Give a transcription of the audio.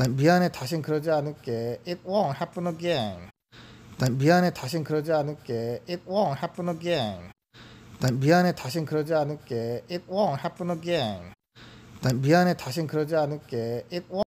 난 미안해 다신 그러지 않을게. It won't happen again. 난 미안해 다신 그러지 않을게. It won't happen again. 난 미안해 다신 그러지 않을게. It won't happen again. 난 미안해 다신 그러지 않을게. It won't